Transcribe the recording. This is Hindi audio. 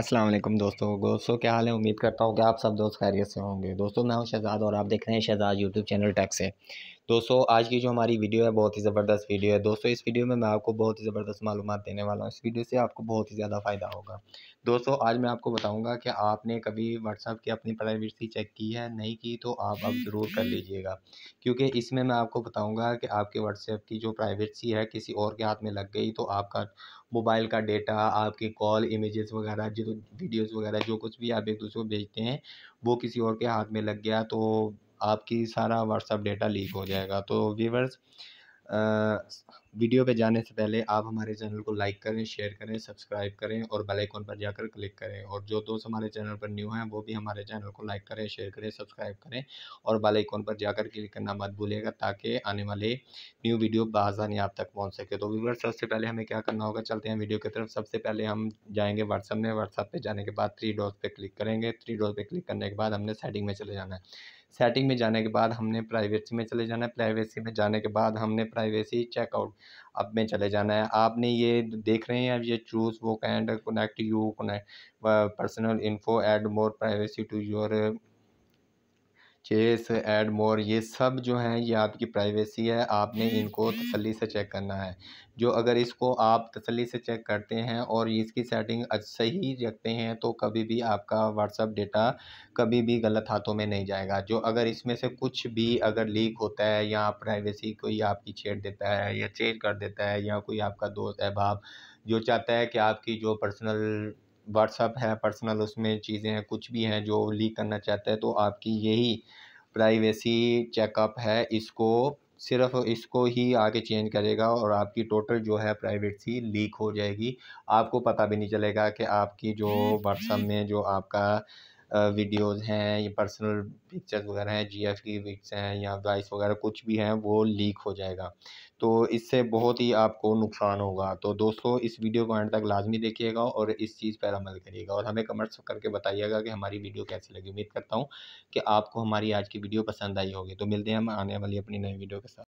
अस्सलाम वालेकुम दोस्तों दोस्तों क्या हाल है उम्मीद करता हूँ कि आप सब दोस्त खैरियत से होंगे दोस्तों मैं हूँ शहजाद और आप देख रहे हैं शहजाद यूट्यूब चैनल टैक्स से दोस्तों आज की जो हमारी वीडियो है बहुत ही ज़बरदस्त वीडियो है दोस्तों इस वीडियो में मैं आपको बहुत ही ज़बरदस्त मालूम देने वाला हूँ इस वीडियो से आपको बहुत ही ज़्यादा फ़ायदा होगा दोस्तों आज मैं आपको बताऊँगा कि आपने कभी व्हाट्सअप की अपनी प्राइवेसी चेक की है नहीं की तो आप अब ज़रूर कर लीजिएगा क्योंकि इसमें मैं आपको बताऊँगा कि आपके व्हाट्सएप की जो प्राइवेसी है किसी और के हाथ में लग गई तो आपका मोबाइल का डेटा आपके कॉल इमेजेस वगैरह जो वीडियोस वगैरह जो कुछ भी आप एक दूसरे को भेजते हैं वो किसी और के हाथ में लग गया तो आपकी सारा व्हाट्सअप डेटा लीक हो जाएगा तो व्यूवर्स वीडियो पे जाने से पहले आप हमारे चैनल को लाइक करें शेयर करें सब्सक्राइब करें और बेल आइकन पर जाकर क्लिक करें और जो दोस्त हमारे चैनल पर न्यू हैं वो भी हमारे चैनल को लाइक करें शेयर करें सब्सक्राइब करें और बेल आइकन पर जाकर क्लिक करना मत भूलिएगा ताकि आने वाले न्यू वीडियो बासानी आप तक पहुँच सके तो व्यूवर सबसे पहले हमें क्या करना होगा चलते हैं वीडियो की तरफ सबसे पहले हम जाएँगे व्हाट्सअप में व्हाट्सअप पर जाने के बाद थ्री डोज पर क्लिक करेंगे थ्री डोज पर क्लिक करने के बाद हमने सेटिंग में चले जाना है सेटिंग में जाने के बाद हमने प्राइवेसी में चले जाना है प्राइवेसी में जाने के बाद हमने प्राइवेसी चेकआउट अब में चले जाना है आपने ये देख रहे हैं अब ये चूज़ वो can connect you connect personal info add more privacy to your चेस एड मोर ये सब जो हैं ये आपकी प्राइवेसी है आपने इनको तसली से चेक करना है जो अगर इसको आप तसली से चेक करते हैं और इसकी सेटिंग सही रखते हैं तो कभी भी आपका व्हाट्सअप डेटा कभी भी गलत हाथों में नहीं जाएगा जो अगर इसमें से कुछ भी अगर लीक होता है या प्राइवेसी कोई आपकी छेड़ देता है या चेंज कर देता है या कोई आपका दोस्त अहबाब जो चाहता है कि आपकी जो पर्सनल व्हाट्सअप है पर्सनल उसमें चीज़ें हैं कुछ भी हैं जो लीक करना चाहता है तो आपकी यही प्राइवेसी चेकअप है इसको सिर्फ इसको ही आगे चेंज करेगा और आपकी टोटल जो है प्राइवेसी लीक हो जाएगी आपको पता भी नहीं चलेगा कि आपकी जो व्हाट्सअप हम्म, हम्म। में जो आपका वीडियोस हैं या पर्सनल पिक्चर्स वगैरह हैं जीएफ की पिक्स हैं या वॉइस वगैरह कुछ भी हैं वो लीक हो जाएगा तो इससे बहुत ही आपको नुकसान होगा तो दोस्तों इस वीडियो को एंड तक लाजमी देखिएगा और इस चीज़ पर अमल करिएगा और हमें कमेंट्स करके बताइएगा कि हमारी वीडियो कैसी लगी उम्मीद करता हूँ कि आपको हमारी आज की वीडियो पसंद आई होगी तो मिलते हैं हम आने वाली अपनी नई वीडियो के साथ